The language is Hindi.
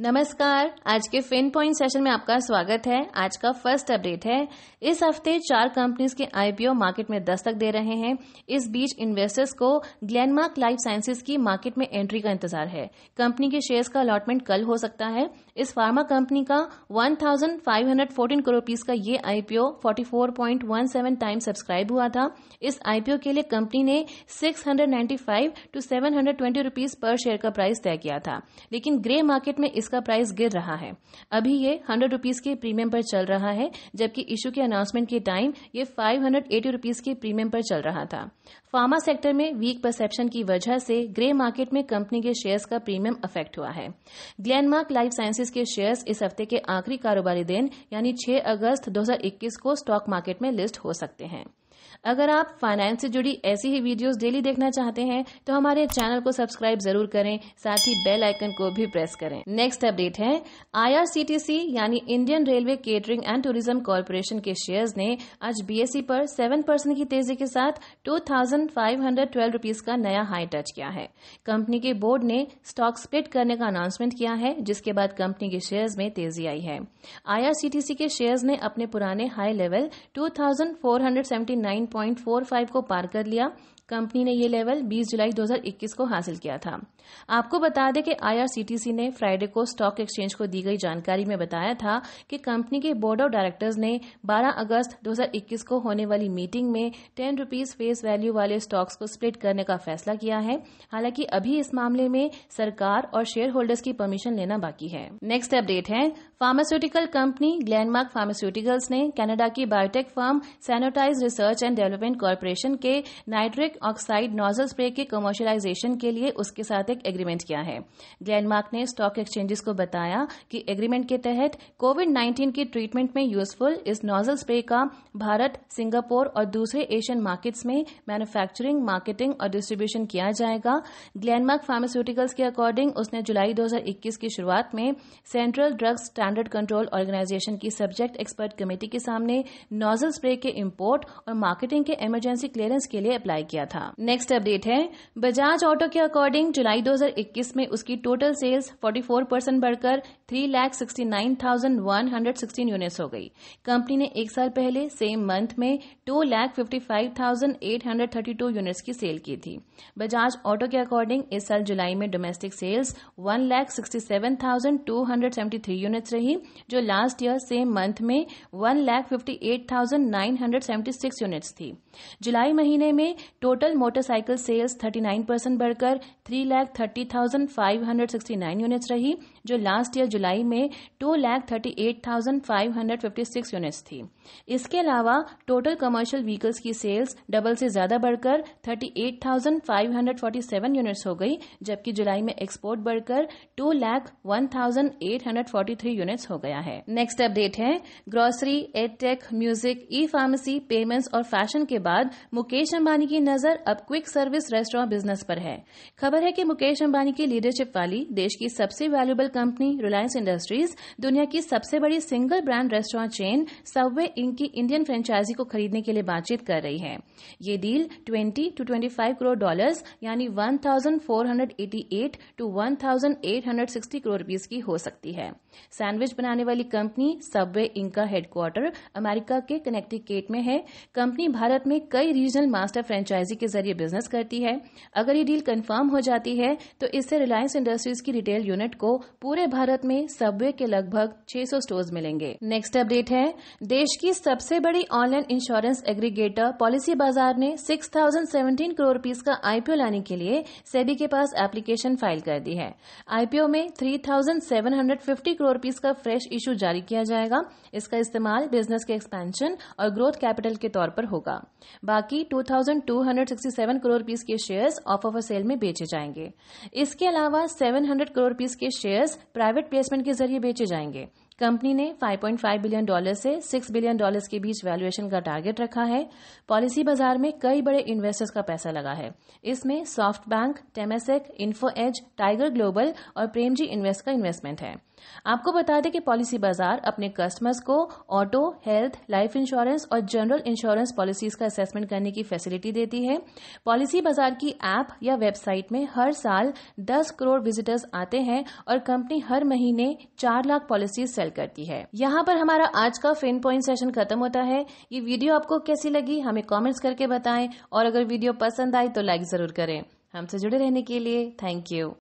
नमस्कार आज के फिन पॉइंट सेशन में आपका स्वागत है आज का फर्स्ट अपडेट है इस हफ्ते चार कंपनीज के आईपीओ मार्केट में दस्तक दे रहे हैं इस बीच इन्वेस्टर्स को ग्लैनमार्क लाइफ साइंसेज की मार्केट में एंट्री का इंतजार है कंपनी के शेयर्स का अलॉटमेंट कल हो सकता है इस फार्मा कंपनी का 1514 करोड़ रूपीज का ये आईपीओ 44.17 टाइम सब्सक्राइब हुआ था इस आईपीओ के लिए कंपनी ने 695 टू 720 रुपीस पर शेयर का प्राइस तय किया था लेकिन ग्रे मार्केट में इस इसका प्राइस गिर रहा है अभी ये हंड्रेड रुपीज के प्रीमियम पर चल रहा है जबकि इशू के अनाउंसमेंट के टाइम ये फाइव हंड्रेड एटी रुपीज के प्रीमियम पर चल रहा था फार्मा सेक्टर में वीक परसेप्शन की वजह से ग्रे मार्केट में कंपनी के शेयर्स का प्रीमियम अफेक्ट हुआ है ग्लैंडमार्क लाइफ साइंसेज के शेयर्स इस हफ्ते के आखिरी कारोबारी दिन यानी 6 अगस्त 2021 को स्टॉक मार्केट में लिस्ट हो सकते हैं अगर आप फाइनेंस से जुड़ी ऐसी ही वीडियोस डेली देखना चाहते हैं तो हमारे चैनल को सब्सक्राइब जरूर करें साथ ही बेल आइकन को भी प्रेस करें नेक्स्ट अपडेट है आईआरसीटीसी यानी Indian railway catering and tourism corporation के शेयर्स ने आज बीएसई e पर 7 परसेंट की तेजी के साथ टू थाउजेंड का नया हाई टच किया है कंपनी के बोर्ड ने स्टॉक स्प्लिट करने का अनाउंसमेंट किया है जिसके बाद कंपनी के शेयर्स में तेजी आई है आईआरसीटीसी के शेयर्स ने अपने पुराने हाई लेवल टू 9.45 को पार कर लिया कंपनी ने ये लेवल 20 जुलाई 2021 को हासिल किया था आपको बता दें कि आईआरसीटीसी ने फ्राइडे को स्टॉक एक्सचेंज को दी गई जानकारी में बताया था कि कंपनी के बोर्ड ऑफ डायरेक्टर्स ने 12 अगस्त 2021 को होने वाली मीटिंग में टेन रूपीज फेस वैल्यू वाले स्टॉक्स को स्प्लिट करने का फैसला किया है हालांकि अभी इस मामले में सरकार और शेयर होल्डर्स की परमिशन लेना बाकी है नेक्स्ट अपडेट है फार्मास्यूटिकल कंपनी ग्लैंडमार्क फार्मास्यूटिकल्स ने कनाडा की biotech firm Sanotize research and development corporation के नाइट्रिक ऑक्साइड नोजल स्प्रे के कमर्शियलाइजेशन के लिए उसके साथ एक एग्रीमेंट किया है ग्लैंडमार्क ने स्टॉक एक्सचेंजेस को बताया कि एग्रीमेंट के तहत कोविड 19 के ट्रीटमेंट में यूजफुल इस नोजल स्प्रे का भारत सिंगापुर और दूसरे एशियन मार्केट्स में मैन्युफैक्चरिंग मार्केटिंग और डिस्ट्रीब्यूशन किया जाएगा ग्लैंडमार्क फार्मास्यूटिकल्स के अकॉर्डिंग उसने जुलाई 2021 की शुरुआत में central drugs standard control organisation की सब्जेक्ट एक्सपर्ट कमेटी के सामने नोजल स्प्रे के इम्पोर्ट और मार्केटिंग के इमरजेंसी क्लियरेंस के लिए अप्लाई किया था नेक्स्ट अपडेट है बजाज ऑटो के अकॉर्डिंग जुलाई 2021 में उसकी टोटल सेल्स 44 परसेंट बढ़कर three lakh sixty nine thousand one hundred sixteen units हो गई कंपनी ने एक साल पहले सेम मंथ में two lakh fifty five thousand eight hundred thirty two units की सेल की थी बजाज ऑटो के अकॉर्डिंग इस साल जुलाई में domestic sales one lakh sixty seven thousand two hundred seventy three units रही जो लास्ट ईयर सेम मंथ में one lakh fifty eight thousand nine hundred seventy six units थी जुलाई महीने में total total motorcycle sales 39 percent बढ़कर three lakh thirty thousand five hundred sixty nine units रही जो लास्ट ईयर जुलाई में two lakh thirty eight thousand five hundred fifty six units थी इसके अलावा टोटल कमर्शियल व्हीकल्स की सेल्स डबल से ज्यादा बढ़कर thirty eight thousand five hundred forty seven units हो गई जबकि जुलाई में एक्सपोर्ट बढ़कर two lakh one thousand eight hundred forty three units हो गया है नेक्स्ट अपडेट है grocery edtech music e pharmacy payments और फैशन के बाद मुकेश अंबानी की नजर नजर अब क्विक सर्विस रेस्टोरेंट बिजनेस पर है खबर है कि मुकेश अंबानी की लीडरशिप वाली देश की सबसे वैल्यूबल कंपनी रिलायंस इंडस्ट्रीज दुनिया की सबसे बड़ी single brand restaurant chain Subway Inc की इंडियन फ्रेंचाइजी को खरीदने के लिए बातचीत कर रही है ये डील 20 टू 25 करोड़ डॉलर यानी 1488 टू 1860 करोड़ रुपीज की हो सकती है सैंडविच बनाने वाली कंपनी सबवे इंक का हेडक्वार्टर अमेरिका के कनेक्टिकेट में है कंपनी भारत में कई रीजनल मास्टर फ्रेंचाइजी के जरिए बिजनेस करती है अगर ये डील कंफर्म हो जाती है तो इससे रिलायंस इंडस्ट्रीज की रिटेल यूनिट को पूरे भारत में सबवे के लगभग 600 स्टोर्स मिलेंगे नेक्स्ट अपडेट है देश की सबसे बड़ी ऑनलाइन इंश्योरेंस एग्रीगेटर पॉलिसी बाजार ने 6017 करोड़ रूपीज का आईपीओ लाने के लिए सेबी के पास एप्लीकेशन फाइल कर दी है आईपीओ में 3750 करोड़ रूपीज का फ्रेश इशू जारी किया जाएगा इसका इस्तेमाल बिजनेस के एक्सपेंशन और ग्रोथ कैपिटल के तौर पर होगा बाकी 2200 767 करोड़ पीस के शेयर्स ऑफ ऑफर सेल में बेचे जाएंगे इसके अलावा 700 करोड़ पीस के शेयर्स प्राइवेट प्लेसमेंट के जरिए बेचे जाएंगे कंपनी ने 5.5 बिलियन डॉलर से 6 बिलियन डॉलर्स के बीच वैल्यूएशन का टारगेट रखा है पॉलिसी बाजार में कई बड़े इन्वेस्टर्स का पैसा लगा है इसमें SoftBank Temasek Info Edge Tiger Global और प्रेमजी इन्वेस्ट का इन्वेस्टमेंट है आपको बता दें कि पॉलिसी बाजार अपने कस्टमर्स को ऑटो हेल्थ लाइफ इंश्योरेंस और जनरल इंश्योरेंस पॉलिसीज का असेसमेंट करने की फैसिलिटी देती है पॉलिसी बाजार की ऐप या वेबसाइट में हर साल 10 करोड़ विजिटर्स आते हैं और कंपनी हर महीने 4 लाख पॉलिसीज सेल करती है यहाँ पर हमारा आज का फेन पॉइंट सेशन खत्म होता है ये वीडियो आपको कैसी लगी हमें कॉमेंट्स करके बताएं और अगर वीडियो पसंद आई तो लाइक जरूर करें हमसे जुड़े रहने के लिए थैंक यू